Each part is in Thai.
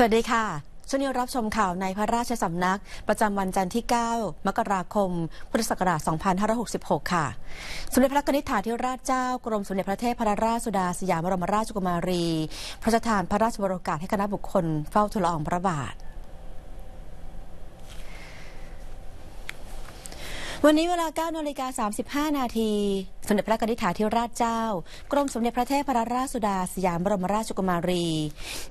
สวัสดีค่ะช่วงนี้รับชมข่าวในพระราชสำนัก ประจำวันจันทร์ที่ 9 มกราคม พุทธศักราช 2566 ค่ะ สมเด็จพระนิธิถาธิราชเจ้ากรมสมเด็จพระเทพพรราชสุดาสยามบรมราชกุมารี พระราชทานพระราชบรโกาศให้คณะบุคคลเฝ้าทูลอองพระบาทวันนี้เวลา9นาฬิกา35นาที สมเด็จพระกนิษฐาธิราชเจ้า กรมสมเด็จพระเทพรราชสุดาสยามบรมราชกุมารี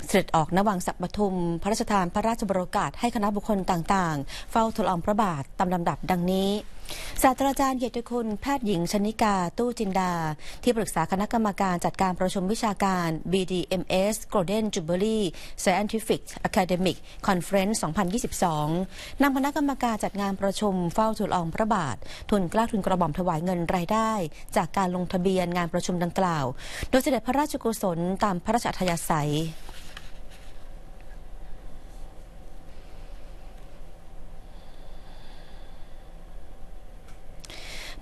เสด็จออกนวังสัปปทุมพระราชทานพระราชบรโอกาสให้คณะบุคคลต่างๆ เฝ้าทูลอองพระบาทตามลำดับดังนี้ศาสตราจารย์เยตุคุณแพทย์หญิงชนิกาตู้จินดา ที่ปรึกษาคณะกรรมการจัดการประชุมวิชาการ BDMS Golden Jubilee Scientific Academic Conference 2022 นำคณะกรรมการจัดงานประชุมเฝ้าทุลอองพระบาท ทุนกล้าทุนกระบอมถวายเงินรายได้จากการลงทะเบียนงานประชุมดังกล่าว โดยเสด็จพระราชกุศลตามพระราชอัธยาศัย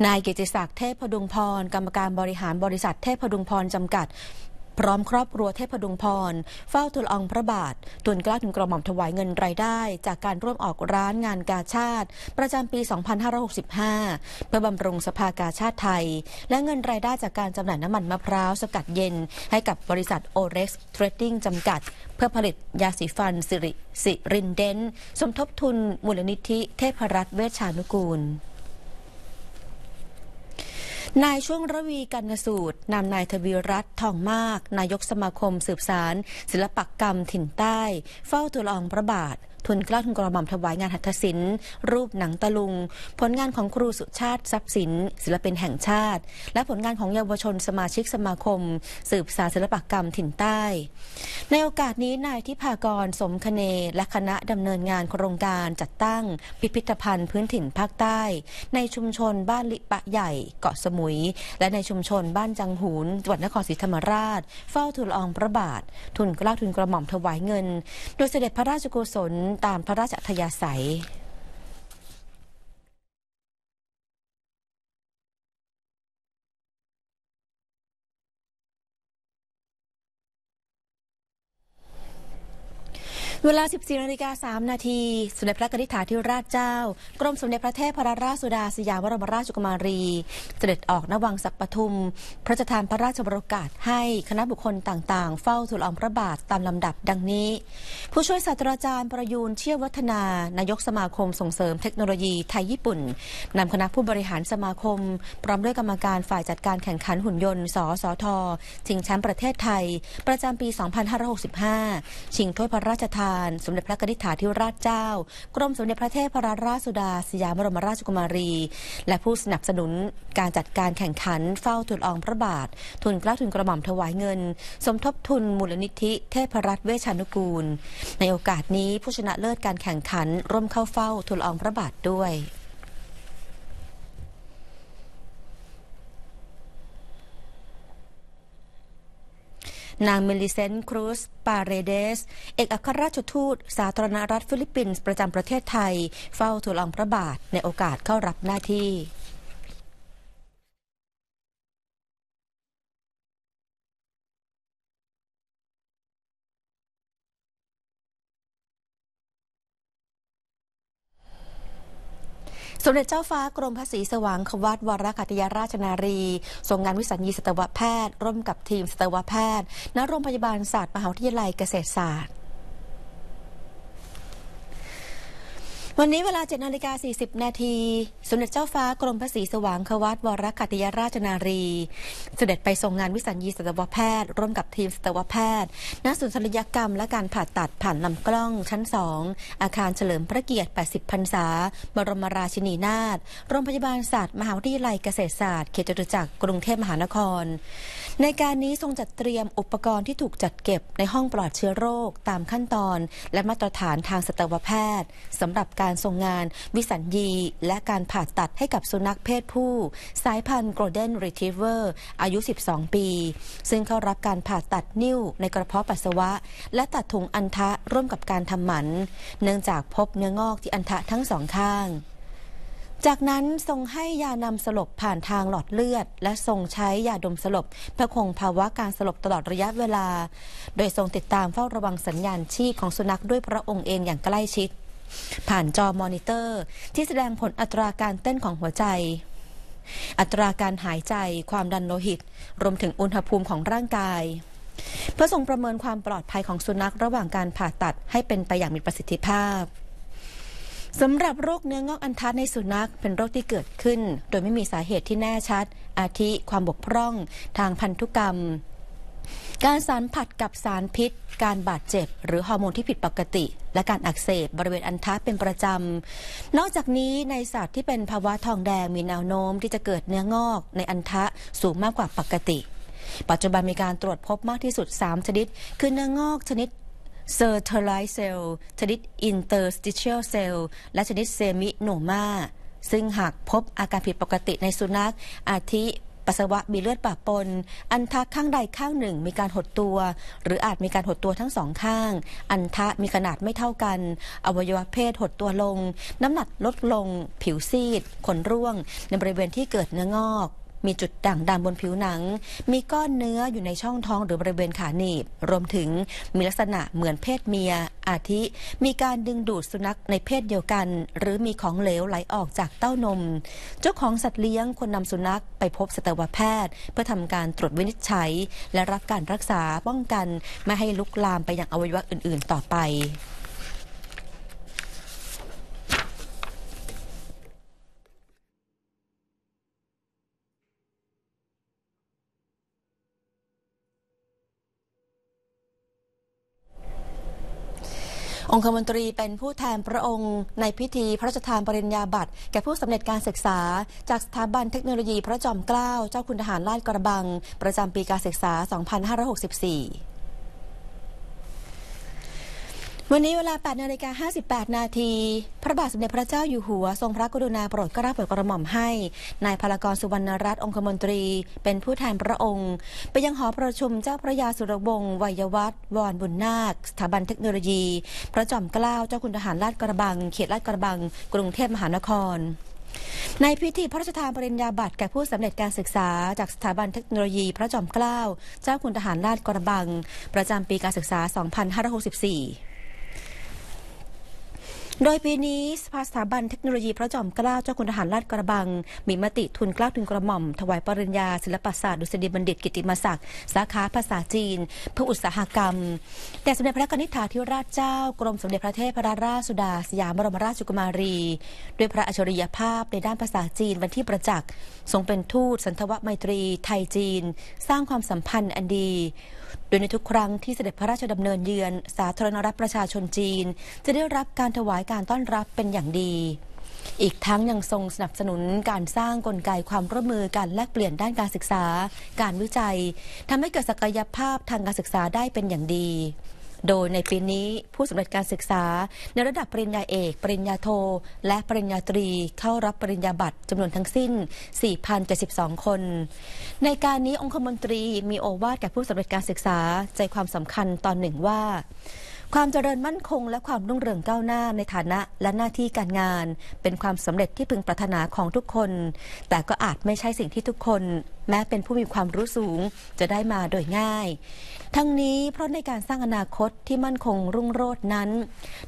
นายเกจิศักดิ์เทพพดุงพรกรรมการบริหารบริษัทเทพพดุงพรจำกัด พร้อมครอบครัวเทพดุงพรเฝ้าทูลองพระบาททูลกล้าทึงกระหม่อมถวายเงินรายได้จากการร่วมออกร้านงานกาชาติประจำปี 2565 เพื่อบำรุงสภากาชาติไทยและเงินรายได้จากการจำหน่ายน้ำมันมะพร้าวสกัดเย็นให้กับบริษัทโอเร็กซ์เทรดดิ้งจำกัด เพื่อผลิตยาสีฟัน สิริสิรินเดนสมทบทุนมูลนิธิ เทพรัตน์เวชานุกูลนายช่วงระวีกันสูตรนำนายทวีรัตน์ทองมาก นายกสมาคมสืบสารศิลปกรรมถิ่นใต้ เฝ้าทูลองพระบาททุนกล้าทุนกระหม่อมถวายงานหัตถศิลป์ รูปหนังตะลุง ผลงานของครูสุชาติทรัพย์สินศิลปินแห่งชาติ และผลงานของเยาวชนสมาชิกสมาคม สืบสารศิลปกรรมถิ่นใต้ ในโอกาสนี้ นายทิพากรสมคเนและคณะดำเนินงานโครงการจัดตั้ง พิพิธภัณฑ์พื้นถิ่นภาคใต้ ในชุมชนบ้านลิปะใหญ่เกาะสมุย และในชุมชนบ้านจังหูนจังหวัดนครศรีธรรมราช เฝ้าทูลอองพระบาท ทุนกล้าทุนกระหม่อมถวายเงิน โดยเสด็จพระราชกุศลตามพระราชอธยาศัยเวลา 14นาฬิกา3นาทีสมเด็จพระกนิษฐาธิราชเจ้า กรมสมเด็จพระเทพรราชสุดาสยามวรมราชกุมารี เสด็จออกนวังสักปทุม พระราชทานพระราชบรกาศให้คณะบุคคลต่างๆ เฝ้าทูลอองพระบาทตามลำดับดังนี้ ผู้ช่วยศาสตราจารย์ประยูนเชี่ยววัฒนา นายกสมาคมส่งเสริมเทคโนโลยีไทยญี่ปุ่นนำคณะผู้บริหารสมาคม พร้อมด้วยกรรมการฝ่ายจัดการแข่งขันหุ่นยนต์ สสทชิงแชมป์ประเทศไทย ประจำปี 2565 ชิงถ้วยพระราชทานการสมเด็จพระนิธิาธิราชเจ้า กรมสมเด็จพระเทพรัตนราชสุดา สยามบรมราชกุมารี และผู้สนับสนุนการจัดการแข่งขัน เฝ้าทุนอองพระบาท ทุนกล้าทุนกระหม่อมถวายเงิน สมทบทุนมูลนิธิเทพรัตน์เวชานุกูล ในโอกาสนี้ผู้ชนะเลิศการแข่งขันร่วมเข้าเฝ้าทุนอองพระบาทด้วยนางเมลิเซนครูสปาเรเดส เอกอัครราชทูต สาธารณรัฐฟิลิปปินส์ประจำประเทศไทย เฝ้าทูลองพระบาทในโอกาสเข้ารับหน้าที่สมเด็จเจ้าฟ้ากรมพระศรีสว่างควัตวรคัตยาราชนารีทรงงานวิสัญญีสัตวแพทย์ ร่วมกับทีมสัตวแพทย์ ณ โรงพยาบาลศาสตร์มหาวิทยาลัยเกษตรศาสตร์วันนี้เวลา7นาฬิกา 40นาทีสมเด็จเจ้าฟ้ากรมพระศรีสว่างควัตวรคัติยราชนารี เสด็จไปทรงงานวิสัญญีสัตวแพทย์ ร่วมกับทีมสัตวแพทย์ณศูนย์ศัลยกรรมและการผ่าตัดผ่านลำกล้องชั้น 2 อาคารเฉลิมพระเกียรติ 80พรรษาบรมราชินีนาถโรงพยาบาลศาสตร์มหาวิทยาลัยเกษตรศาสตร์เขตจตุจักรกรุงเทพมหานคร ในการนี้ทรงจัดเตรียมอุปกรณ์ที่ถูกจัดเก็บในห้องปลอดเชื้อโรคตามขั้นตอน และมาตรฐานทางสัตวแพทย์สำหรับการการทรงงานวิสัญญี และการผ่าตัดให้กับสุนัขเพศผู้สายพันธุ์ Golden Retriever อายุ 12 ปี ซึ่งเข้ารับการผ่าตัดนิ้ว ในกระเพาะปัสสาวะ และตัดถุงอันทะร่วมกับการทำหมัน เนื่องจากพบเนื้องอกที่อันทะทั้งสองข้าง จากนั้นทรงให้ยานำสลบ ผ่านทางหลอดเลือด และทรงใช้ยาดมสลบเพื่อคงภาวะการสลบตลอดระยะเวลา โดยทรงติดตามเฝ้าระวังสัญญาณชีพของสุนัขด้วยพระองค์เองอย่างใกล้ชิดผ่านจอมอนิเตอร์ที่แสดงผลอัตราการเต้นของหัวใจ อัตราการหายใจ ความดันโลหิต รวมถึงอุณหภูมิของร่างกาย เพื่อส่งประเมินความปลอดภัยของสุนัข ระหว่างการผ่าตัดให้เป็นไปอย่างมีประสิทธิภาพ สำหรับโรคเนื้องอกอันทัดในสุนัขเป็นโรคที่เกิดขึ้น โดยไม่มีสาเหตุที่แน่ชัด อาทิความบกพร่อง ทางพันธุกรรมการสารผัดกับสารพิษ การบาดเจ็บ หรือฮอร์โมนที่ผิดปกติ และการอักเสบบริเวณอันทะเป็นประจำ นอกจากนี้ในสัตว์ที่เป็นภาวะทองแดงมีแนวโน้มที่จะเกิดเนื้องอกในอันทะสูงมากกว่าปกติ ปัจจุบันมีการตรวจพบมากที่สุด 3ชนิดคือเนื้องอกชนิดเซอร์เทอร์ไลเซลชนิดอินเตอร์สติเชียลเซลและชนิดเซมิโนมาซึ่งหากพบอาการผิดปกติในสุนัขอาทิปัสสาวะมีเลือดปะปน อันทะข้างใดข้างหนึ่งมีการหดตัว หรืออาจมีการหดตัวทั้งสองข้าง อันทะมีขนาดไม่เท่ากัน อวัยวะเพศหดตัวลง น้ำหนักลดลง ผิวซีด ขนร่วง ในบริเวณที่เกิดเนื้องอกมีจุดด่างดำบนผิวหนัง มีก้อนเนื้ออยู่ในช่องท้องหรือบริเวณขาหนีบ รวมถึงมีลักษณะเหมือนเพศเมีย อาทิ มีการดึงดูดสุนัขในเพศเดียวกัน หรือมีของเหลวไหลออกจากเต้านม เจ้าของสัตว์เลี้ยงควรนำสุนัขไปพบสัตวแพทย์ เพื่อทำการตรวจวินิจฉัย และรับการรักษาป้องกัน ไม่ให้ลุกลามไปยังอวัยวะอื่น ๆ ต่อไปคมนตรีเป็นผู้แทนพระองค์ในพิธีพระราชทานปริญญาบัตรแก่ผู้สำเร็จการศึกษา จากสถาบันเทคโนโลยีพระจอมเกล้าเจ้าคุณทหารลาดกระบัง ประจำปีการศึกษา 2564วันนี้เวลา8นาฬิกา58 นาที พระบาทสมเด็จพระเจ้าอยู่หัว ทรงพระกรุณาโปรดเกล้าโปรดกระหม่อมให้นายพลกรสุวรรณรัตน์องคมนตรี เป็นผู้แทนพระองค์ ไปยังหอประชุมเจ้าพระยาสุรบงวัยวัฒน์วรบุญนาคสถาบันเทคโนโลยี พระจอมเกล้าเจ้าคุณทหารลาดกระบัง เขตลาดกระบัง กรุงเทพมหานคร ในพิธีพระราชทานปริญญาบัตรแก่ผู้สำเร็จการศึกษาจากสถาบันเทคโนโลยี พระจอมเกล้าเจ้าคุณทหารลาดกระบัง ประจำปีการศึกษา 2564โดยปีนี้สภาสถาบันเทคโนโลยีพระจอมเกล้าเจ้าคุณทหารราชกระบัง มีมติทุนกล้าทุนกระหม่อม ถวายปริญญา ศิลปศาสตร์ดุษฎีบัณฑิตกิติมศักดิ์สาขาภาษาจีน เพื่ออุตสาหกรรม แต่สมเด็จพระนิธิธาธิราชเจ้ากรมสมเด็จพระเทพรราชสุดาสยามบรมราชกุมารี ด้วยพระอัจฉริยภาพในด้านภาษาจีนวันที่ประจักษ์ทรงเป็นทูต สันทวไมตรีไทยจีน สร้างความสัมพันธ์อันดีโดยในทุกครั้งที่เสด็จพระราชดำเนินเยือน สาธารณรัฐประชาชนจีน จะได้รับการถวายการต้อนรับเป็นอย่างดี อีกทั้งยังทรงสนับสนุนการสร้างกลไกความร่วมมือการแลกเปลี่ยนด้านการศึกษา การวิจัยทำให้เกิดศักยภาพทางการศึกษาได้เป็นอย่างดีโดยในปีนี้ผู้สำเร็จการศึกษา ในระดับปริญญาเอก ปริญญาโท และปริญญาตรีเข้ารับปริญญาบัตรจำนวนทั้งสิ้น 4,072 คน ในการนี้องคมนตรีมีโอวาทแก่ผู้สำเร็จการศึกษาใจความสำคัญตอนหนึ่งว่าความเจริญมั่นคงและความรุ่งเรืองก้าวหน้าในฐานะและหน้าที่การงาน เป็นความสำเร็จที่พึงปรารถนาของทุกคน แต่ก็อาจไม่ใช่สิ่งที่ทุกคน แม้เป็นผู้มีความรู้สูงจะได้มาโดยง่าย ทั้งนี้ เพราะในการสร้างอนาคตที่มั่นคงรุ่งโรจน์นั้น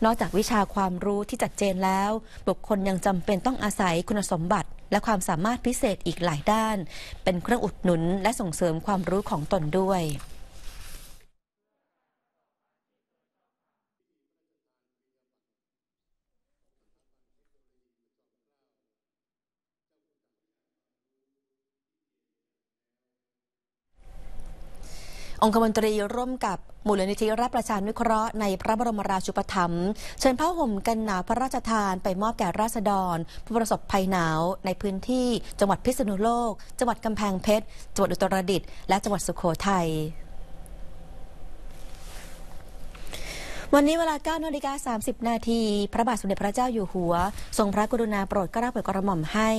นอกจากวิชาความรู้ที่จัดเจนแล้ว บุคคลยังจำเป็นต้องอาศัยคุณสมบัติ และความสามารถพิเศษอีกหลายด้าน เป็นเครื่องอุดหนุน และส่งเสริมความรู้ของตนด้วยองคมนตรีร่วมกับมูลนิธิรับประชานิเคราะห์ในพระบรมราชูปถัมภ์เชิญผ้าห่มกันหนาวพระราชทานไปมอบแก่ราษฎร ผู้ประสบภัยหนาว ในพื้นที่จังหวัดพิษณุโลก จังหวัดกำแพงเพชร จังหวัดอุตรดิตถ์และจังหวัดสุโขทัยวันนี้เวลา9นาฬิกา30 นาที พระบาทสมเด็จพระเจ้าอยู่หัว ทรงพระกรุณาโปรดเกล้าโปรดกระหม่อมให้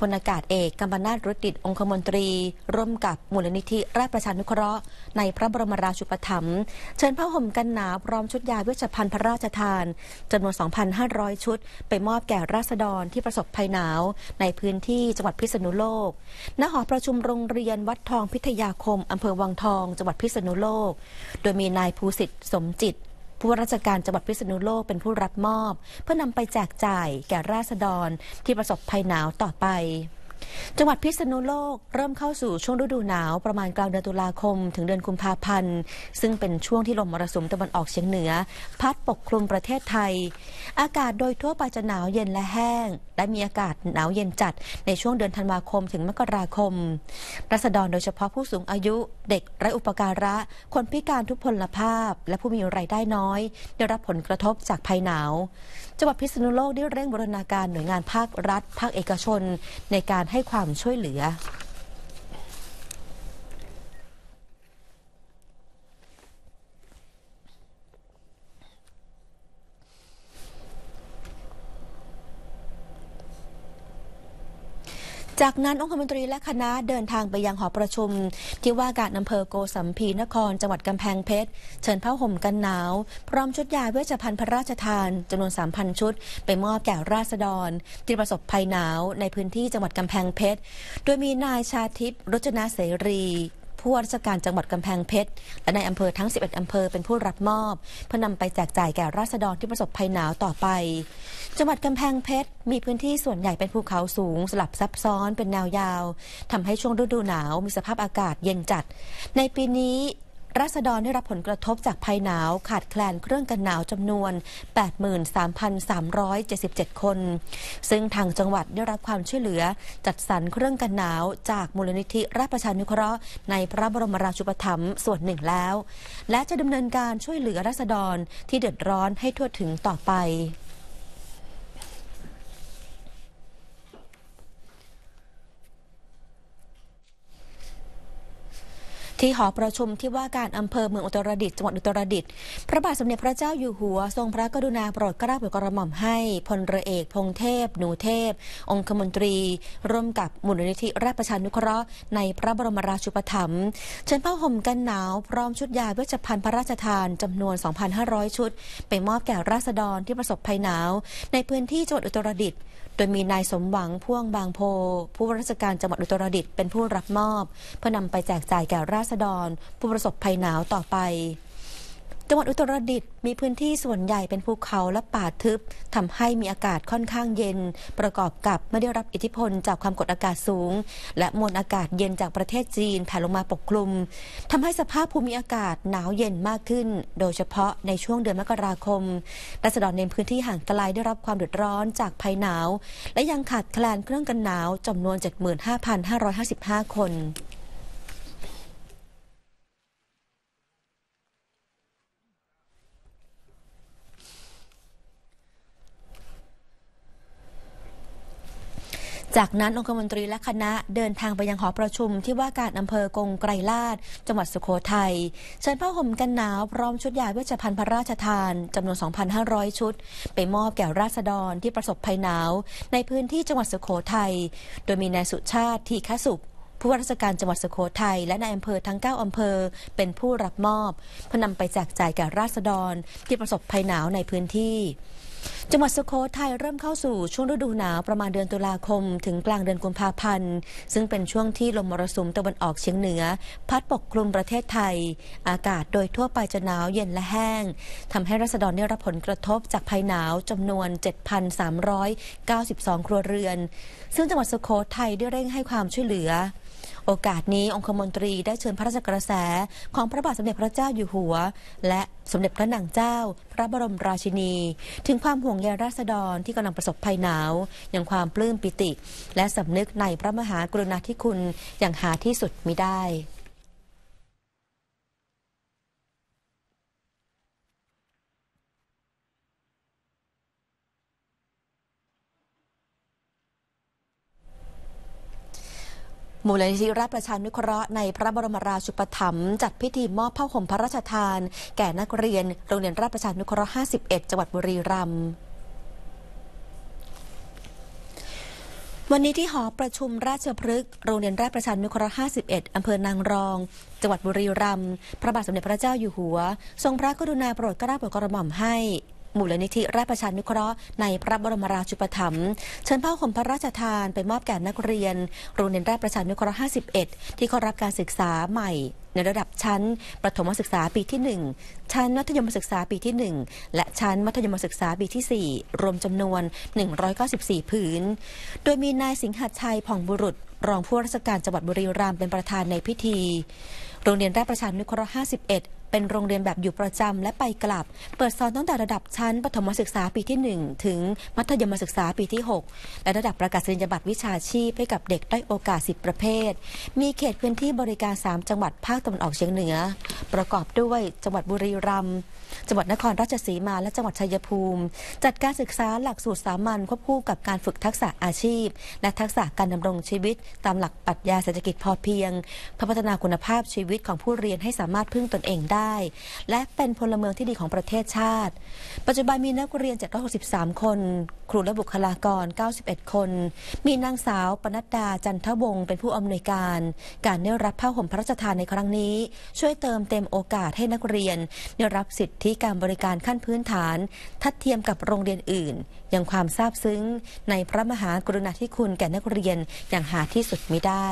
พลอากาศเอกกัมปนาตรุติดองคมนตรี ร่วมกับมูลนิธิราชประชานุเคราะห์ในพระบรมราชูปถัมภ์เชิญผ้าห่มกันหนาวพร้อมชุดยาเวชภัณฑ์พระราชทานจำนวน 2,500 ชุด ไปมอบแก่ราษฎรที่ประสบภัยหนาวในพื้นที่จังหวัดพิษณุโลกณหอประชุมโรงเรียนวัดทองพิทยาคมอำเภอวังทองจังหวัดพิษณุโลก โดยมีนายภูสิทธิ์สมจิตผู้ราชการจังหวัดพิษณุโลกเป็นผู้รับมอบเพื่อนำไปแจกจ่ายแก่ราษฎรที่ประสบภัยหนาวต่อไปจังหวัดพิษณุโลกเริ่มเข้าสู่ช่วงฤดูหนาวประมาณกลางเดือนตุลาคม ถึงเดือนกุมภาพันธ์ ซึ่งเป็นช่วงที่ลมมรสุมตะวันออกเฉียงเหนือ พัดปกคลุมประเทศไทย อากาศโดยทั่วไปจะหนาวเย็นและแห้ง และมีอากาศหนาวเย็นจัดในช่วงเดือนธันวาคมถึงมกราคมรัศดรโดยเฉพาะผู้สูงอายุเด็กไร้อุปการะ คนพิการทุพพลภาพ และผู้มีรายได้น้อย ได้รับผลกระทบจากภัยหนาวจังหวัดพิษณุโลกได้เร่งบรรณาการหน่วยงานภาครัฐ ภาคเอกชนในการให้ความช่วยเหลือจากนั้นองคมนตรีและคณะเดินทางไปยังหอประชุมที่ว่าการอำเภอโกสัมพีนครจังหวัดกำแพงเพชรเชิญผ้าห่มกันหนาว พร้อมชุดยาเวชภัณฑ์พระราชทานจำนวน 3,000 ชุด ไปมอบแก่ราษฎรที่ประสบภัยหนาวในพื้นที่จังหวัดกำแพงเพชรโดยมีนายชาทิพย์รจนาเสรีผู้ว่าราชการจังหวัดกำแพงเพชรและในอำเภอทั้ง 11 อำเภอเป็นผู้รับมอบ เพื่อนำไปแจกจ่ายแก่ราษฎรที่ประสบภัยหนาวต่อไป จังหวัดกำแพงเพชรมีพื้นที่ส่วนใหญ่เป็นภูเขาสูง สลับซับซ้อนเป็นแนวยาวทำให้ช่วงฤดูหนาวมีสภาพอากาศเย็นจัด ในปีนี้ราษฎรได้รับผลกระทบจากภัยหนาวขาดแคลนเครื่องกันหนาวจำนวน 83,377 คน ซึ่งทางจังหวัดได้รับความช่วยเหลือ จัดสรรเครื่องกันหนาวจากมูลนิธิราชประชานุเคราะห์ใน พระบรมราชูปถัมภ์ส่วนหนึ่งแล้ว และจะดำเนินการช่วยเหลือราษฎรที่เดือดร้อนให้ทั่วถึงต่อไปที่หอประชุมที่ว่าการอำเภอเมืองอุตรดิตถ์จังหวัดอุตรดิตถ์พระบาทสมเด็จพระเจ้าอยู่หัวทรงพระกรุณาโปรดเกล้าโปรดกระหม่อมให้ พลเรือเอกพงเทพ หนูเทพ องคมนตรี ร่วมกับมูลนิธิราชประชานุเคราะห์ในพระบรมราชูปถัมภ์เชิญผ้าห่มกันหนาว พร้อมชุดยาเวชภัณฑ์พระราชทาน จำนวน2,500ชุด ไปมอบแก่ราษฎรที่ประสบภัยหนาวในพื้นที่จังหวัดอุตรดิตถ์โดยมีนายสมหวังพ่วงบางโพ ผู้ราชการจังหวัดอุตรดิตถ์เป็นผู้รับมอบ เพื่อนำไปแจกจ่ายแก่ราษฎร ผู้ประสบภัยหนาวต่อไปจังหวัดอุตรดิตถ์มีพื้นที่ส่วนใหญ่เป็นภูเขาและป่าทึบทำให้มีอากาศค่อนข้างเย็น ประกอบกับไม่ได้รับอิทธิพลจากความกดอากาศสูง และมวลอากาศเย็นจากประเทศจีนแผ่ลงมาปกคลุมทำให้สภาพภูมิอากาศหนาวเย็นมากขึ้นโดยเฉพาะในช่วงเดือนมกราคมรัศดรในพื้นที่ห่างไกลได้รับความเดือดร้อนจากภัยหนาวและยังขาดแคลนเครื่องกันหนาวจำนวน 75,555 คนจากนั้นองคมนตรีและคณะเดินทางไปยังหอประชุมที่ว่าการอำเภอกงไกรลาดจังหวัดสุโขทัยเชิญผ้าห่มกันหนาวพร้อมชุดยาเวชภัณฑ์พระราชทานจำนวน 2,500 ชุด ไปมอบแก่ราษฎรที่ประสบภัยหนาวในพื้นที่จังหวัดสุโขทัยโดยมีนายสุชาติทีคสุขผู้ว่าราชการจังหวัดสุโขทัย และนายอำเภอทั้ง9อำเภอเป็นผู้รับมอบเพื่อนำไปแจกจ่ายแก่ราษฎรที่ประสบภัยหนาวในพื้นที่จังหวัดสุโขทัยเริ่มเข้าสู่ช่วงฤดูหนาวประมาณเดือนตุลาคม ถึงกลางเดือนกุมภาพันธ์ ซึ่งเป็นช่วงที่ลมมรสุมตะวันออกเฉียงเหนือ พัดปกคลุมประเทศไทย อากาศโดยทั่วไปจะหนาวเย็นและแห้ง ทำให้รัศดรได้รับผลกระทบจากภัยหนาวจำนวน 7,392 ครัวเรือน ซึ่งจังหวัดสุโขทัยได้เร่งให้ความช่วยเหลือโอกาสนี้องคมนตรีได้เชิญพระราชกระแส ของพระบาทสมเด็จพระเจ้าอยู่หัว และสมเด็จพระนางเจ้าพระบรมราชินี ถึงความห่วงใยราษฎรที่กำลังประสบภัยหนาว อย่างความปลื้มปิติ และสำนึกในพระมหากรุณาธิคุณอย่างหาที่สุดมิได้มูลนิธิราชประชานุเคราะห์ในพระบรมราชูปถัมภ์จัดพิธีมอบผ้าห่มพระราชทาน แก่นักเรียน โรงเรียนราชประชานุเคราะห์ 51 จังหวัดบุรีรัมย์ วันนี้ที่หอประชุมราชพฤกษ์โรงเรียนราชประชานุเคราะห์ 51 อำเภอนางรอง จังหวัดบุรีรัมย์ พระบาทสมเด็จพระเจ้าอยู่หัว ทรงพระกรุณาโปรดเกล้าโปรดกระหม่อมให้มูลนิธิราชประชานุเคราะห์ในพระบรมราชูปถัมภ์เชิญผ้าห่มพระราชทานไปมอบแก่นักเรียน โรงเรียนราชประชานุเคราะห์51 ที่เข้ารับการศึกษาใหม่ ในระดับชั้นประถมศึกษาปีที่ 1 ชั้นมัธยมศึกษาปีที่ 1 และชั้นมัธยมศึกษาปีที่ 4 รวมจำนวน 194ผืนโดยมีนายสิงหชัย ผ่องบุรุษ รองผู้ราชการจังหวัดบุรีรัมย์เป็นประธานในพิธี โรงเรียนราชประชานุเคราะห์51เป็นโรงเรียนแบบอยู่ประจำและไปกลับ เปิดสอนตั้งแต่ระดับชั้นประถมศึกษาปีที่ 1 ถึงมัธยมศึกษาปีที่ 6 และระดับประกาศนียบัตรวิชาชีพให้กับเด็กได้โอกาส 10 ประเภท มีเขตพื้นที่บริการ 3 จังหวัดภาคตะวันออกเฉียงเหนือ ประกอบด้วยจังหวัดบุรีรัมย์จังหวัดนครราชสีมาและจังหวัดชัยภูมิ จัดการศึกษาหลักสูตรสามัญควบคู่กับการฝึกทักษะอาชีพ และทักษะการดำรงชีวิตตามหลักปรัชญาเศรษฐกิจพอเพียงเพื่อพัฒนาคุณภาพชีวิตของผู้เรียนให้สามารถพึ่งตนเองได้ได้และเป็นพลเมืองที่ดีของประเทศชาติ ปัจจุบันมีนักเรียน 763 คน ครูและบุคลากร 91 คน มีนางสาวปนัดดา จันทวงศ์เป็นผู้อำนวยการ การได้รับผ้าห่มพระราชทานในครั้งนี้ช่วยเติมเต็มโอกาสให้นักเรียนได้รับสิทธิการบริการขั้นพื้นฐาน ทัดเทียมกับโรงเรียนอื่นอย่างความซาบซึ้งในพระมหากรุณาธิคุณแก่นักเรียนอย่างหาที่สุดไม่ได้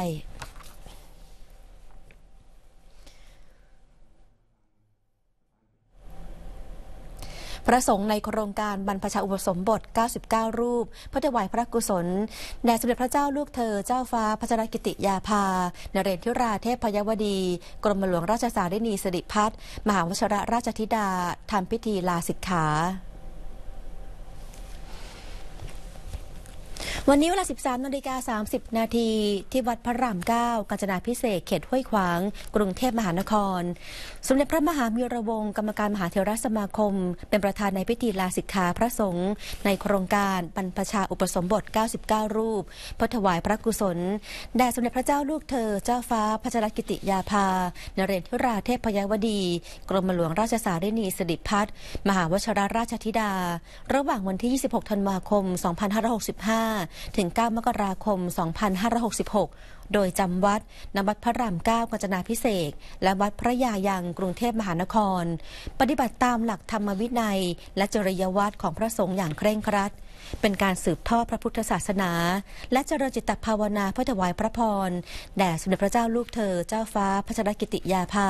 พระสงฆ์ในโครงการบรรพชาอุปสมบท 99 รูปเพื่อถวายพระกุศล แด่สมเด็จพระเจ้าลูกเธอ เจ้าฟ้าพระชรกิติยาภานเรนทิราเทพพยวดี กรมหลวงราชสารินีสิริพัฒน์มหาวชิระราชธิดาทำพิธีลาสิกขาวันนี้เวลา 13นาฬิกา30นาทีที่วัดพระราม9กาญจนาพิเศษเขตห้วยขวางกรุงเทพมหานคร สมเด็จพระมหามีรวงกรรมการมหาเทรสมาคม เป็นประธานในพิธีลาสิกขาพระสงฆ์ในโครงการบรรพชาอุปสมบท 99 รูปเพื่อถวายพระกุศล แด่สมเด็จพระเจ้าลูกเธอเจ้าฟ้าพระชรกิติยาภา นเรนทิราเทพพยวดีกรมหลวงราชสารินีสดิพัฒมหาวชรราชธิดา ระหว่างวันที่ 26 ธันวาคม 2565ถึง 9 มกราคม 2566 โดยจำวัดณวัดพระราม9กัญจนาพิเศษ และวัดพระยายังกรุงเทพมหานคร ปฏิบัติตามหลักธรรมวินัย และจริยวัตรของพระสงฆ์อย่างเคร่งครัดเป็นการสืบทอดพระพุทธศาสนา และเจริญจิตภาวนาเพื่อถวายพระพรแด่สมเด็จพระเจ้าลูกเธอเจ้าฟ้าพระชรกิติยาภา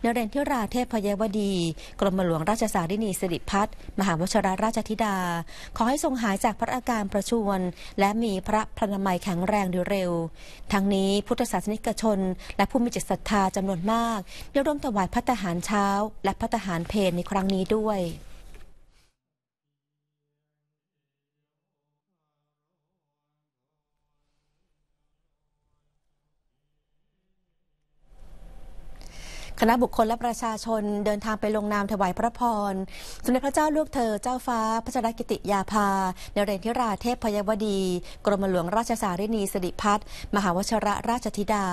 เนเรนทิราเทพพยวดีกรมหลวงราชสารินีสิริพัฒมหาวชราราชธิดา ขอให้ทรงหายจากพระอาการประชวนและมีพระพลนามัยแข็งแรงดเร็ว ทั้งนี้พุทธศาสนิกชนและผู้มีจิตศรัทธาจำนวนมากได้ร่วมถวายพัตหารเช้า และพัตหารเพลในครั้งนี้ด้วยคณะบุคคลและประชาชนเดินทางไปลงนามถวายพระพร สมเด็จพระเจ้าลูกเธอเจ้าฟ้าพระชรกิติยาภาในเรนทิราเทพพยวดี กรมหลวงราชสารินีสิริพัฒน์มหาวชระราชธิดา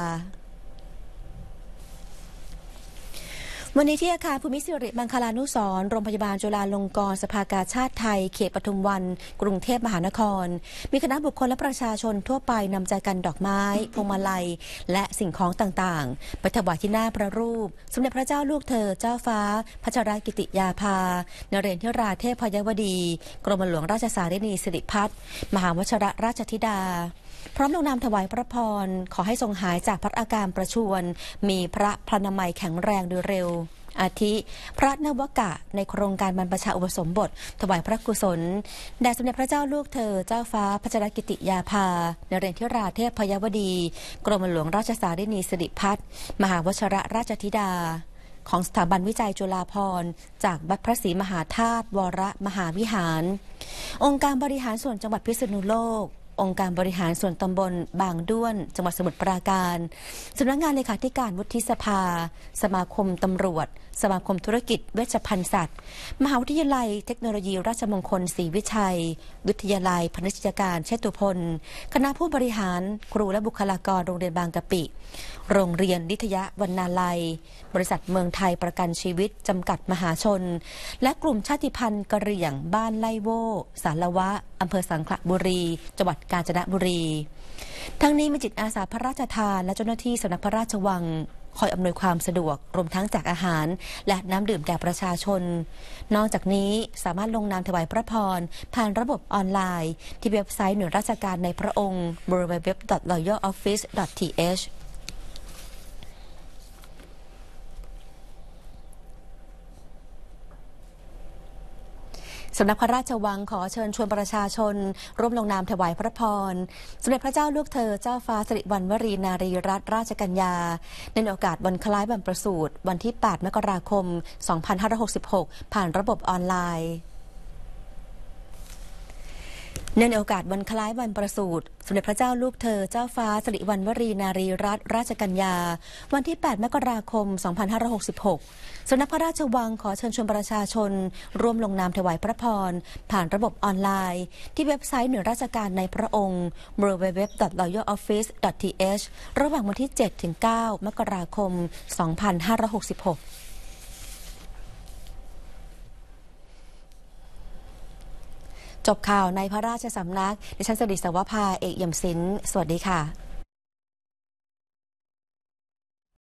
วันนี้ที่อาคารภูมิศิริมังคลานุสรโรงพยาบาลจุฬาลงกรณ์สภากาชาติไทย เขตปทุมวัน กรุงเทพมหานคร มีคณะบุคคลและประชาชนทั่วไป นำใจกันดอกไม้พวงมาลัย และสิ่งของต่างๆไปถวายที่หน้าพระรูป สมเด็จพระเจ้าลูกเธอเจ้าฟ้าพระชรกิติยาภานเรนทิราเทพพยวดี กรมหลวงราชสารินีสิริพัฒน์มหาวชระราชธิดาพร้อมลงนามถวายพระพร ขอให้ทรงหายจากพระอาการประชวนมีพระพลนามัยแข็งแรงโดยเร็ว อาทิพระนวกะ ในโครงการบรรพชาอุปสมบท ถวายพระกุศลแด่สมเด็จพระเจ้าลูกเธอเจ้าฟ้าพระจรกิติยาภาในเรนท่ราเทพพยวดี กรมหลวงราชสารินีสิริพัฒน์มหาวชระราชธิดา ของสถาบันวิจัยจุฬาภรณ์จากวัดพระศรีมหาธาตุวรมหาวิหาร องค์การบริหารส่วนจังหวัดพิษณุโลกองค์การบริหารส่วนตำบล บางด้วนจังหวัดสมุทรปราการ สำนักงงานเลขาธิการวุฒิสภา สมาคมตำรวจสมาคมธุรกิจเวชภัณฑ์สัตว์ มหาวิทยาลัยเทคโนโลยีราชมงคลศรีวิชัย วิทยาลัยพนัิตการเชตุพล คณะผู้บริหารครูและบุคลากรโรงเรียนบางกะปิ โรงเรียนนิทยาวรรณาลัย บริษัทเมืองไทยประกันชีวิตจำกัดมหาชน และกลุ่มชาติพันธุ์กะเหรี่ยงบ้านไล่โวสารวะอำเภอสังขละบุรีจังหวัดกาญจนบุรี ทั้งนี้มีจิตอาสาพระราชทานและเจ้าหน้าที่สำนักพระราชวังคอยอำนวยความสะดวกรวมทั้งจากอาหาร และน้ำดื่มแก่ประชาชน นอกจากนี้สามารถลงนามถวายพระพร ผ่านระบบออนไลน์ ที่เว็บไซต์หน่วยราชการในพระองค์ www.loyaloffice.th สำนักพระราชวังขอเชิญชวนประชาชน ร่วมลงนามถวายพระพรสมเด็จพระเจ้าลูกเธอเจ้าฟ้าสิริวัณวรี นารีรัตนราชกัญญา ในโอกาสวันคล้ายวันประสูติวันที่ 8 มกราคม 2566 ผ่านระบบออนไลน์เนื่องในโอกาสวันคล้ายวันประสูติสมเด็จพระเจ้าลูกเธอเจ้าฟ้าสิริวัณวรีนารีรัตนราชกัญญา วันที่ 8 มกราคม 2566สำนักพระราชวังขอเชิญชวนประชาชน ร่วมลงนามถวายพระพรผ่านระบบออนไลน์ที่เว็บไซต์หน่วยราชการในพระองค์ www.royaloffice.th ระหว่างวันที่7ถึง9มกราคม 2566จบข่าวในพระราชสำนักดิฉันสดิษวภาเอกยมศิลป์สวัสดีค่ะ